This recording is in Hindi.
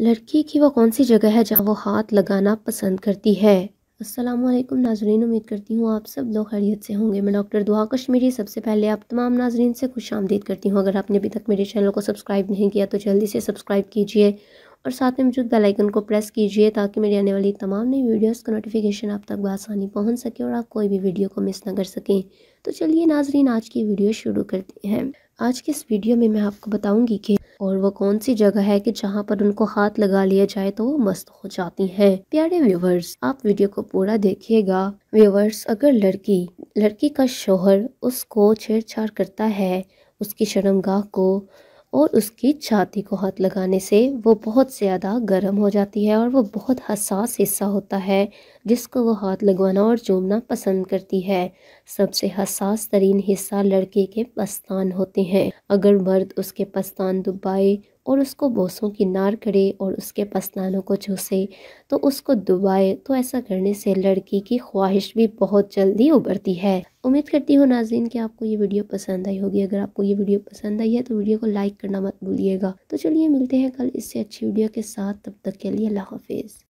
लड़की की वो कौन सी जगह है जहाँ वो हाथ लगाना पसंद करती है असलम नाजरीन उम्मीद करती हूँ आप सब लोग खैरियत से होंगे मैं डॉक्टर दुआ कश्मीरी सबसे पहले आप तमाम नाजरीन से खुश आमदीद करती हूँ अगर आपने अभी तक मेरे चैनल को सब्सक्राइब नहीं किया तो जल्दी से सब्सक्राइब कीजिए और साथ में मौजूद बेलाइकन को प्रेस कीजिए ताकि मेरी आने वाली तमाम नई वीडियोज़ का नोटिफिकेशन आप तक बसानी पहुँच सके और आप कोई भी वीडियो को मिस ना कर सकें तो चलिए नाजरीन आज की वीडियो शुरू करते हैं आज के इस वीडियो में मैं आपको बताऊँगी कि और वो कौन सी जगह है कि जहाँ पर उनको हाथ लगा लिया जाए तो वो मस्त हो जाती है प्यारे व्यूवर्स आप वीडियो को पूरा देखिएगा व्यूवर्स अगर लड़की लड़की का शोहर उसको छेड़छाड़ करता है उसकी शर्मगाह को और उसकी छाती को हाथ लगाने से वो बहुत ज़्यादा गर्म हो जाती है और वो बहुत हसास हिस्सा होता है जिसको वो हाथ लगवाना और चूमना पसंद करती है सबसे हसास तरीन हिस्सा लड़के के पस्तान होते हैं अगर मर्द उसके पस्तान दुबाए और उसको बोसों की नार करे और उसके पसनानों को चूसे तो उसको दुबाए तो ऐसा करने से लड़की की ख्वाहिश भी बहुत जल्दी उभरती है उम्मीद करती हूँ नाजीन कि आपको ये वीडियो पसंद आई होगी अगर आपको ये वीडियो पसंद आई है तो वीडियो को लाइक करना मत भूलिएगा तो चलिए मिलते हैं कल इससे अच्छी वीडियो के साथ तब तक के लिए अल्लाह हाफिज़